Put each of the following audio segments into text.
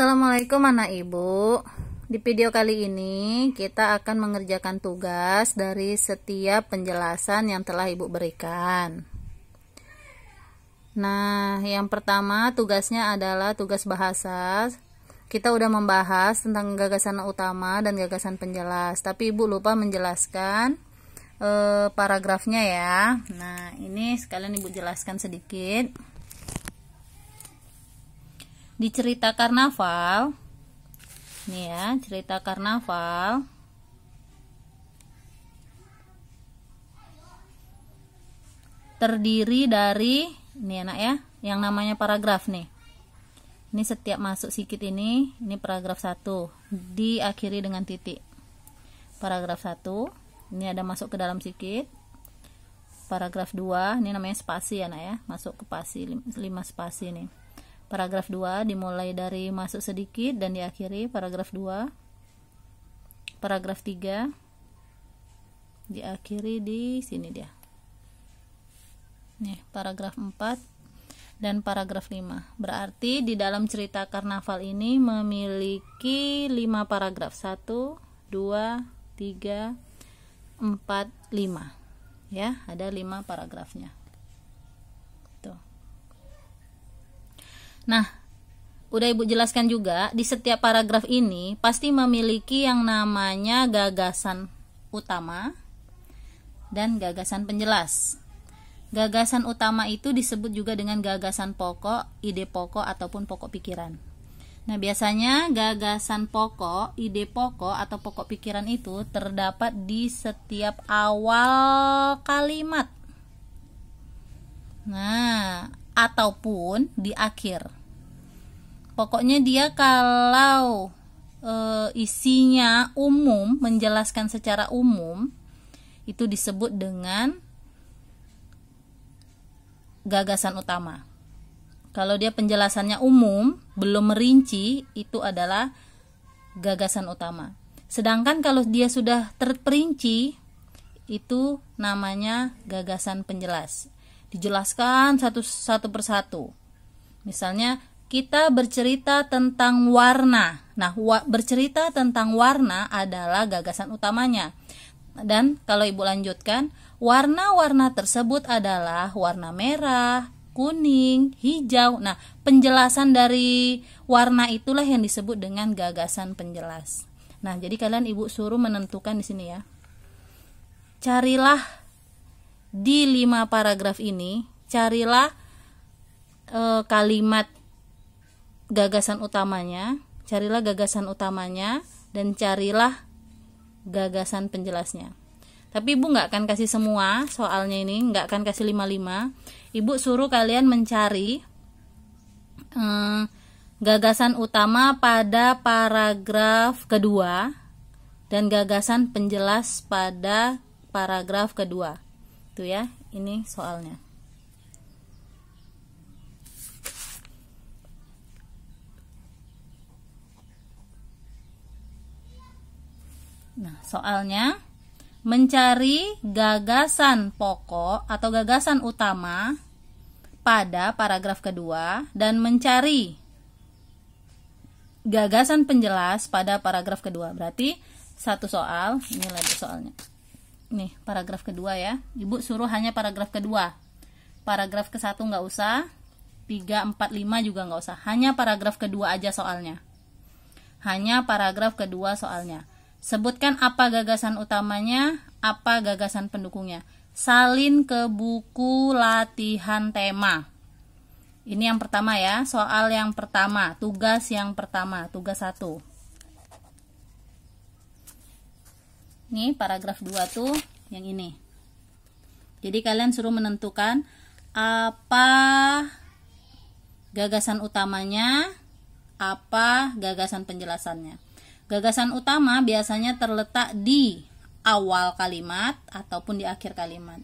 Assalamualaikum anak ibu Di video kali ini kita akan mengerjakan tugas dari setiap penjelasan yang telah ibu berikan Nah yang pertama tugasnya adalah tugas bahasa Kita udah membahas tentang gagasan utama dan gagasan penjelas Tapi ibu lupa menjelaskan eh, paragrafnya ya Nah ini sekalian ibu jelaskan sedikit di cerita karnaval nih ya cerita karnaval terdiri dari ini enak ya yang namanya paragraf nih ini setiap masuk sikit ini ini paragraf 1 diakhiri dengan titik paragraf 1 ini ada masuk ke dalam sikit paragraf 2 ini namanya spasi ya nak ya masuk ke spasi 5 spasi nih Paragraf 2 dimulai dari masuk sedikit dan diakhiri paragraf 2. Paragraf 3 diakhiri di sini dia. Nih, paragraf 4 dan paragraf 5. Berarti di dalam cerita karnaval ini memiliki 5 paragraf. 1, 2, 3, 4, 5. Ya, ada 5 paragrafnya. Nah, udah Ibu jelaskan juga di setiap paragraf ini pasti memiliki yang namanya gagasan utama dan gagasan penjelas. Gagasan utama itu disebut juga dengan gagasan pokok, ide pokok ataupun pokok pikiran. Nah, biasanya gagasan pokok, ide pokok atau pokok pikiran itu terdapat di setiap awal kalimat. Nah, ataupun di akhir pokoknya dia kalau e, isinya umum menjelaskan secara umum itu disebut dengan gagasan utama kalau dia penjelasannya umum belum merinci itu adalah gagasan utama sedangkan kalau dia sudah terperinci itu namanya gagasan penjelas dijelaskan satu satu persatu misalnya kita bercerita tentang warna. Nah, wa bercerita tentang warna adalah gagasan utamanya. Dan kalau Ibu lanjutkan, warna-warna tersebut adalah warna merah, kuning, hijau. Nah, penjelasan dari warna itulah yang disebut dengan gagasan penjelas. Nah, jadi kalian Ibu suruh menentukan di sini ya. Carilah di lima paragraf ini, carilah e, kalimat gagasan utamanya, carilah gagasan utamanya dan carilah gagasan penjelasnya. Tapi ibu nggak akan kasih semua soalnya ini, nggak akan kasih 55. Ibu suruh kalian mencari hmm, gagasan utama pada paragraf kedua dan gagasan penjelas pada paragraf kedua. Itu ya, ini soalnya. Nah, soalnya mencari gagasan pokok atau gagasan utama pada paragraf kedua dan mencari gagasan penjelas pada paragraf kedua. Berarti satu soal, ini lagi soalnya. Nih, paragraf kedua ya. Ibu suruh hanya paragraf kedua. Paragraf ke satu nggak usah, 3, 4, 5 juga nggak usah. Hanya paragraf kedua aja soalnya. Hanya paragraf kedua soalnya. Sebutkan apa gagasan utamanya, apa gagasan pendukungnya. Salin ke buku latihan tema. Ini yang pertama ya, soal yang pertama, tugas yang pertama, tugas satu. Ini paragraf 2 tuh yang ini. Jadi kalian suruh menentukan apa gagasan utamanya, apa gagasan penjelasannya. Gagasan utama biasanya terletak di awal kalimat ataupun di akhir kalimat.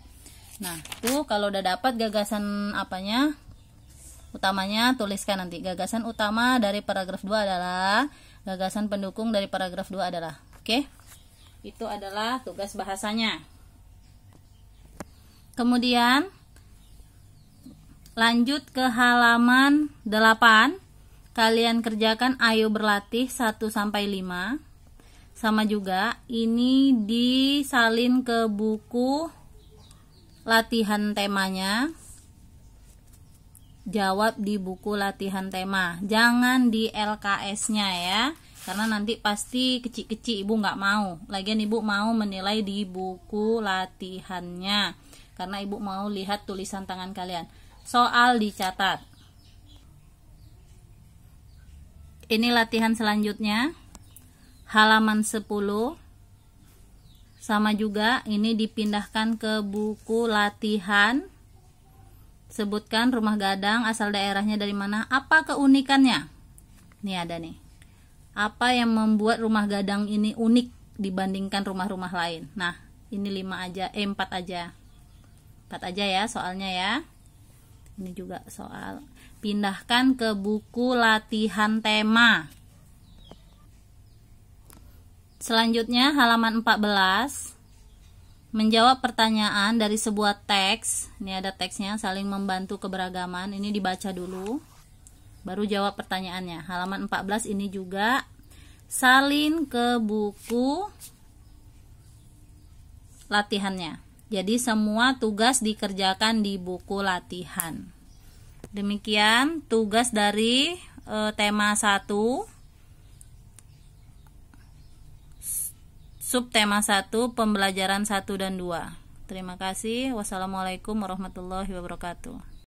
Nah, tuh kalau udah dapat gagasan apanya utamanya tuliskan nanti. Gagasan utama dari paragraf 2 adalah gagasan pendukung dari paragraf 2 adalah. Oke. Okay? Itu adalah tugas bahasanya. Kemudian lanjut ke halaman 8 Kalian kerjakan ayo berlatih 1 sampai 5. Sama juga ini disalin ke buku latihan temanya. Jawab di buku latihan tema. Jangan di LKS-nya ya. Karena nanti pasti kecil-kecil ibu nggak mau. Lagian ibu mau menilai di buku latihannya. Karena ibu mau lihat tulisan tangan kalian. Soal dicatat. ini latihan selanjutnya halaman 10 sama juga ini dipindahkan ke buku latihan sebutkan rumah gadang asal daerahnya dari mana apa keunikannya ini ada nih apa yang membuat rumah gadang ini unik dibandingkan rumah-rumah lain nah ini 5 aja eh 4 aja 4 aja ya soalnya ya ini juga soal pindahkan ke buku latihan tema selanjutnya halaman 14 menjawab pertanyaan dari sebuah teks ini ada teksnya saling membantu keberagaman ini dibaca dulu baru jawab pertanyaannya halaman 14 ini juga salin ke buku latihannya jadi semua tugas dikerjakan di buku latihan. Demikian tugas dari e, tema 1 subtema 1 pembelajaran 1 dan 2. Terima kasih. Wassalamualaikum warahmatullahi wabarakatuh.